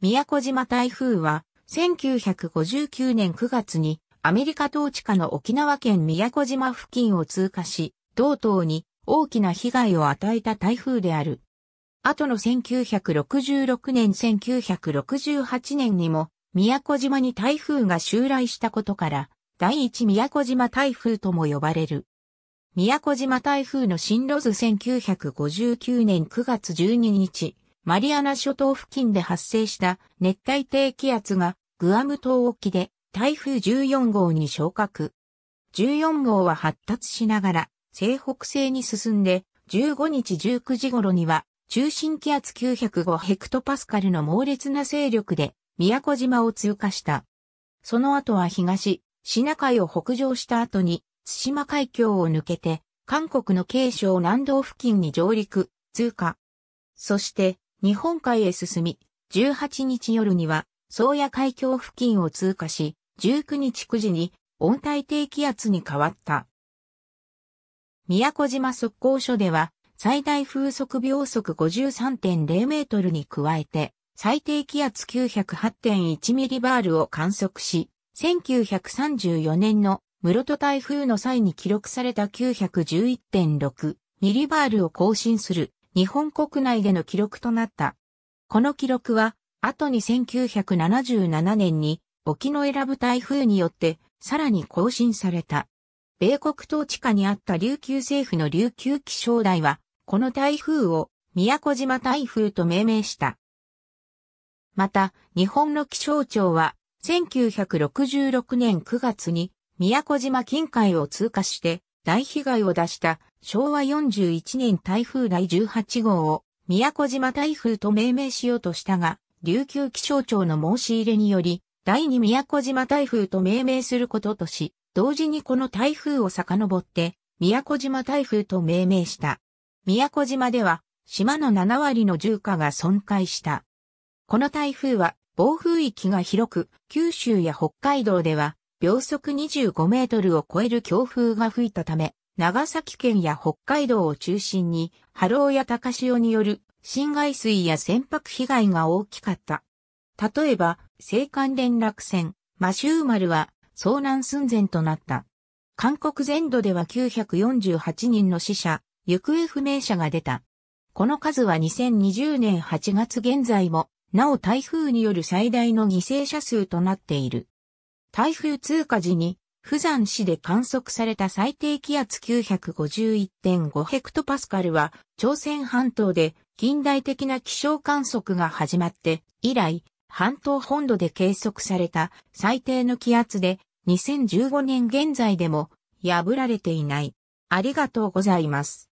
宮古島台風は、1959年9月にアメリカ統治下の沖縄県宮古島付近を通過し、同等に大きな被害を与えた台風である。後の1966年1968年にも、宮古島に台風が襲来したことから、第一宮古島台風とも呼ばれる。宮古島台風の進路図1959年9月12日、マリアナ諸島付近で発生した熱帯低気圧がグアム島沖で台風14号に昇格。14号は発達しながら西北西に進んで15日19時頃には中心気圧905ヘクトパスカルの猛烈な勢力で宮古島を通過した。その後は東、シナ海を北上した後に対馬海峡を抜けて韓国の慶省南道付近に上陸、通過。そして日本海へ進み、18日夜には、宗谷海峡付近を通過し、19日9時に温帯低気圧に変わった。宮古島速攻所では、最大風速秒速53.0メートルに加えて、最低気圧908.1ミリバールを観測し、1934年の室戸台風の際に記録された911.6ミリバールを更新する日本国内での記録となった。この記録は、後に1977年に沖の選ぶ台風によってさらに更新された。米国統治下にあった琉球政府の琉球気象台は、この台風を宮古島台風と命名した。また、日本の気象庁は、1966年9月に宮古島近海を通過して、大被害を出した昭和41年台風第18号を宮古島台風と命名しようとしたが、琉球気象庁の申し入れにより、第2宮古島台風と命名することとし、同時にこの台風を遡って、宮古島台風と命名した。宮古島では、島の7割の住家が損壊した。この台風は、暴風域が広く、九州や北海道では、秒速25メートルを超える強風が吹いたため、長崎県や北海道を中心に波浪や高潮による侵害水や船舶被害が大きかった。例えば、青函連絡船、マシュー丸は遭難寸前となった。韓国全土では948人の死者、行方不明者が出た。この数は2020年8月現在も、なお台風による最大の犠牲者数となっている。台風通過時に、釜山市で観測された最低気圧9 5 1 5ヘクトパスカルは、朝鮮半島で近代的な気象観測が始まって、以来、半島本土で計測された最低の気圧で、2015年現在でも破られていない。ありがとうございます。